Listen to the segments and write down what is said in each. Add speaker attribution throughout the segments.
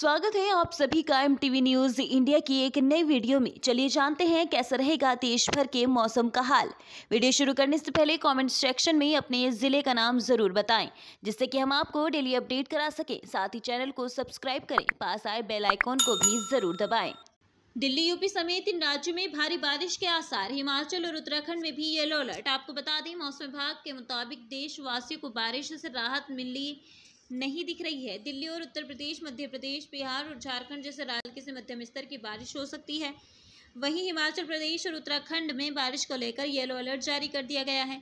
Speaker 1: स्वागत है आप सभी का एम टीवी न्यूज इंडिया की एक नई वीडियो में चलिए जानते हैं कैसा रहेगा देश भर के मौसम का हाल वीडियो शुरू करने से पहले कमेंट सेक्शन में अपने ज़िले का नाम ज़रूर बताएं जिससे कि हम आपको डेली अपडेट करा सकें साथ ही चैनल को सब्सक्राइब करें पास आए बेल आइकॉन को भी ज़रूर दबाएं दिल्ली यूपी समेत इन राज्यों में भारी बारिश के आसार हिमाचल और उत्तराखंड में भी येलो अलर्ट आपको बता दें मौसम विभाग के मुताबिक देशवासियों को बारिश से राहत मिली नहीं दिख रही है दिल्ली और उत्तर प्रदेश मध्य प्रदेश बिहार और झारखंड जैसे राज्य से मध्यम स्तर की बारिश हो सकती है वहीं हिमाचल प्रदेश और उत्तराखंड में बारिश को लेकर येलो अलर्ट जारी कर दिया गया है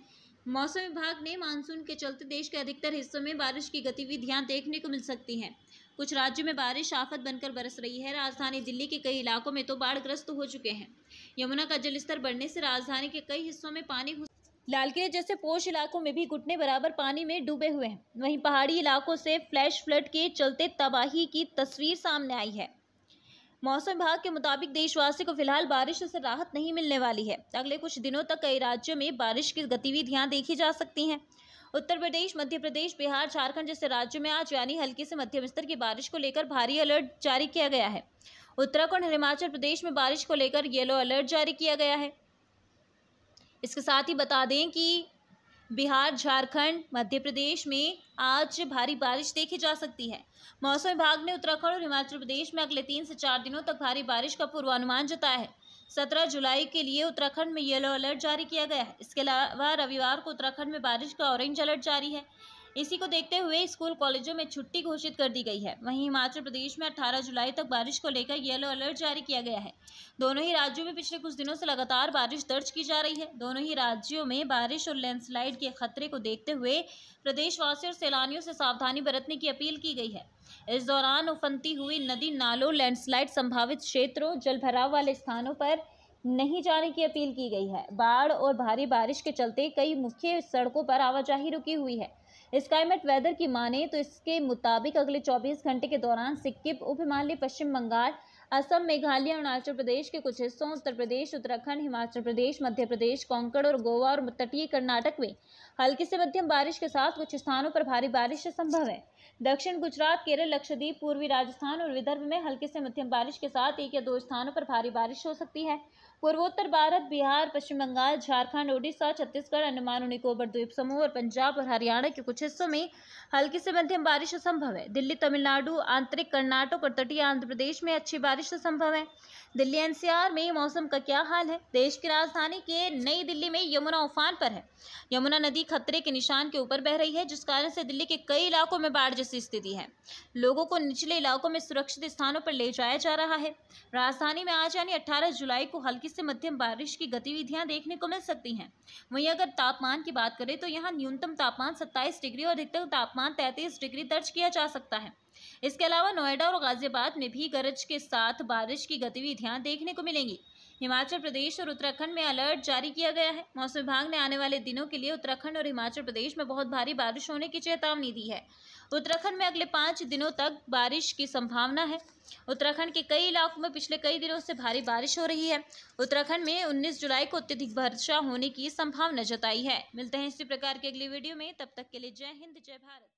Speaker 1: मौसम विभाग ने मानसून के चलते देश के अधिकतर हिस्सों में बारिश की गतिविधियां देखने को मिल सकती हैं कुछ राज्यों में बारिश आफत बनकर बरस रही है राजधानी दिल्ली के कई इलाकों में तो बाढ़ग्रस्त हो चुके हैं यमुना का जलस्तर बढ़ने से राजधानी के कई हिस्सों में पानी लाल किले जैसे पोष इलाकों में भी घुटने बराबर पानी में डूबे हुए हैं वहीं पहाड़ी इलाकों से फ्लैश फ्लड के चलते तबाही की तस्वीर सामने आई है मौसम विभाग के मुताबिक देशवासी को फिलहाल बारिश से राहत नहीं मिलने वाली है अगले कुछ दिनों तक कई राज्यों में बारिश की गतिविधियां देखी जा सकती हैं उत्तर प्रदेश मध्य प्रदेश बिहार झारखंड जैसे राज्यों में आज यानी हल्की से मध्यम स्तर की बारिश को लेकर भारी अलर्ट जारी किया गया है उत्तराखंड हिमाचल प्रदेश में बारिश को लेकर येलो अलर्ट जारी किया गया है इसके साथ ही बता दें कि बिहार झारखंड मध्य प्रदेश में आज भारी बारिश देखी जा सकती है मौसम विभाग ने उत्तराखंड और हिमाचल प्रदेश में अगले तीन से चार दिनों तक भारी बारिश का पूर्वानुमान जताया है सत्रह जुलाई के लिए उत्तराखंड में येलो अलर्ट जारी किया गया है इसके अलावा रविवार को उत्तराखंड में बारिश का ऑरेंज अलर्ट जारी है इसी को देखते हुए स्कूल कॉलेजों में छुट्टी घोषित कर दी गई है वहीं हिमाचल प्रदेश में 18 जुलाई तक बारिश को लेकर येलो अलर्ट जारी किया गया है दोनों ही राज्यों में पिछले कुछ दिनों से लगातार बारिश दर्ज की जा रही है दोनों ही राज्यों में बारिश और लैंडस्लाइड के खतरे को देखते हुए प्रदेशवासियों और सैलानियों से सावधानी बरतने की अपील की गई है इस दौरान उफनती हुई नदी नालों लैंडस्लाइड संभावित क्षेत्रों जल वाले स्थानों पर नहीं जाने की अपील की गई है बाढ़ और भारी बारिश के चलते कई मुख्य सड़कों पर आवाजाही रुकी हुई है स्काईमेट वेदर की माने तो इसके मुताबिक अगले 24 घंटे के दौरान सिक्किम उप हिमालय पश्चिम बंगाल असम मेघालय अरुणाचल प्रदेश के कुछ हिस्सों उत्तर प्रदेश उत्तराखंड हिमाचल प्रदेश मध्य प्रदेश कोंकण और गोवा और तटीय कर्नाटक में हल्की से मध्यम बारिश के साथ कुछ स्थानों पर भारी बारिश संभव है दक्षिण गुजरात केरल लक्षद्वीप पूर्वी राजस्थान और विदर्भ में हल्की से मध्यम बारिश के साथ एक या दो स्थानों पर भारी बारिश हो सकती है पूर्वोत्तर भारत बिहार पश्चिम बंगाल झारखंड ओडिशा छत्तीसगढ़ अंडमान और निकोबर द्वीप समूह और पंजाब और हरियाणा के कुछ हिस्सों में हल्की से मध्यम बारिश संभव है दिल्ली तमिलनाडु आंतरिक कर्नाटक और तटीय आंध्र प्रदेश में अच्छी बारिश बारिश का संभव है दिल्ली एनसीआर में मौसम का क्या हाल है देश की राजधानी के नई दिल्ली में यमुना उफान पर है यमुना नदी खतरे के निशान के ऊपर बह रही है जिस कारण से दिल्ली के कई इलाकों में बाढ़ जैसी स्थिति है लोगों को निचले इलाकों में सुरक्षित स्थानों पर ले जाया जा रहा है राजधानी में आज यानी अट्ठारह जुलाई को हल्की से मध्यम बारिश की गतिविधियां देखने को मिल सकती हैं वहीं अगर तापमान की बात करें तो यहाँ न्यूनतम तापमान सत्ताईस डिग्री और अधिकतम तापमान तैंतीस डिग्री दर्ज किया जा सकता है इसके अलावा नोएडा और गाजियाबाद में भी गरज के साथ बारिश की गतिविधियां देखने को मिलेंगी हिमाचल प्रदेश और उत्तराखंड में अलर्ट जारी किया गया है मौसम विभाग ने आने वाले दिनों के लिए उत्तराखंड और हिमाचल प्रदेश में बहुत भारी बारिश होने की चेतावनी दी है उत्तराखंड में अगले पाँच दिनों तक बारिश की संभावना है उत्तराखंड के कई इलाकों में पिछले कई दिनों से भारी बारिश हो रही है उत्तराखंड में 19 जुलाई को अत्यधिक वर्षा होने की संभावना जताई है मिलते हैं इसी प्रकार के अगली वीडियो में तब तक के लिए जय हिंद जय भारत